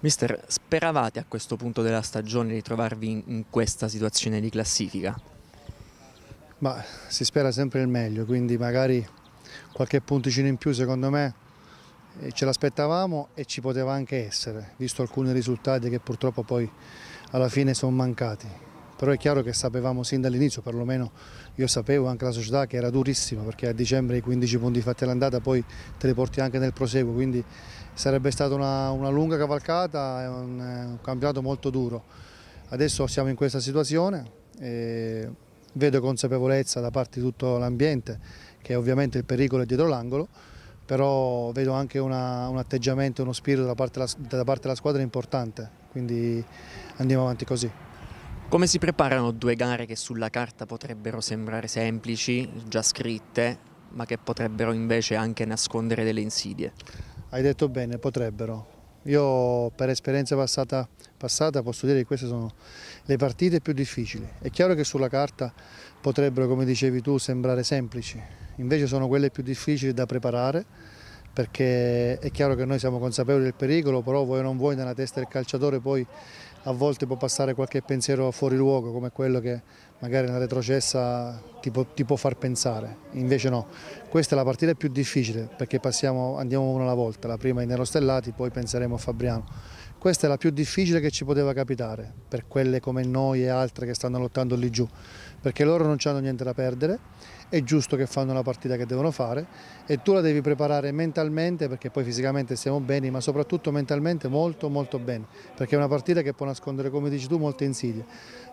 Mister, speravate a questo punto della stagione di trovarvi in, questa situazione di classifica? Ma si spera sempre il meglio, quindi magari qualche punticino in più secondo me eh, ce l'aspettavamo e ci poteva anche essere, visto alcuni risultati che purtroppo poi alla fine sono mancati però è chiaro che sapevamo sin dall'inizio, perlomeno io sapevo anche la società che era durissima perché a dicembre i 15 punti fatti all'andata poi te li porti anche nel proseguo, quindi sarebbe stata una, una lunga cavalcata, un, un campionato molto duro. Adesso siamo in questa situazione, vedo consapevolezza da parte di tutto l'ambiente che ovviamente il pericolo è dietro l'angolo, però vedo anche una, un atteggiamento, uno spirito da parte, della, da parte della squadra importante, quindi andiamo avanti così. Come si preparano due gare che sulla carta potrebbero sembrare semplici, già scritte, ma che potrebbero invece anche nascondere delle insidie? Hai detto bene, potrebbero. Io per esperienza passata, passata, posso dire che queste sono le partite più difficili. È chiaro che sulla carta potrebbero, come dicevi tu, sembrare semplici, invece sono quelle più difficili da preparare perché è chiaro che noi siamo consapevoli del pericolo, però vuoi o non vuoi nella testa del calciatore poi a volte può passare qualche pensiero fuori luogo come quello che magari una retrocessa ti può, ti può far pensare, invece no, questa è la partita più difficile perché passiamo, andiamo una alla volta, la prima in Nero Stellati, poi penseremo a Fabriano questa è la più difficile che ci poteva capitare per quelle come noi e altre che stanno lottando lì giù, perché loro non hanno niente da perdere, è giusto che fanno la partita che devono fare e tu la devi preparare mentalmente perché poi fisicamente siamo bene, ma soprattutto mentalmente molto molto bene, perché è una partita che può nascondere, come dici tu, molte insidie.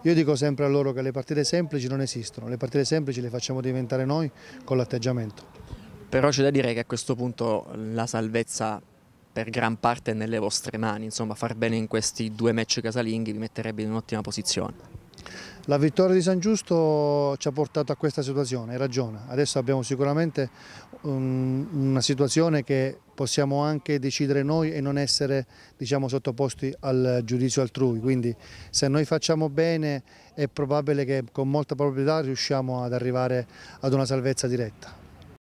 Io dico sempre a loro che le partite semplici non esistono, le partite semplici le facciamo diventare noi con l'atteggiamento. Però c'è da dire che a questo punto la salvezza per gran parte nelle vostre mani, insomma far bene in questi due match casalinghi vi metterebbe in un'ottima posizione. La vittoria di San Giusto ci ha portato a questa situazione, hai ragione. Adesso abbiamo sicuramente um, una situazione che possiamo anche decidere noi e non essere diciamo, sottoposti al giudizio altrui. Quindi se noi facciamo bene è probabile che con molta probabilità riusciamo ad arrivare ad una salvezza diretta.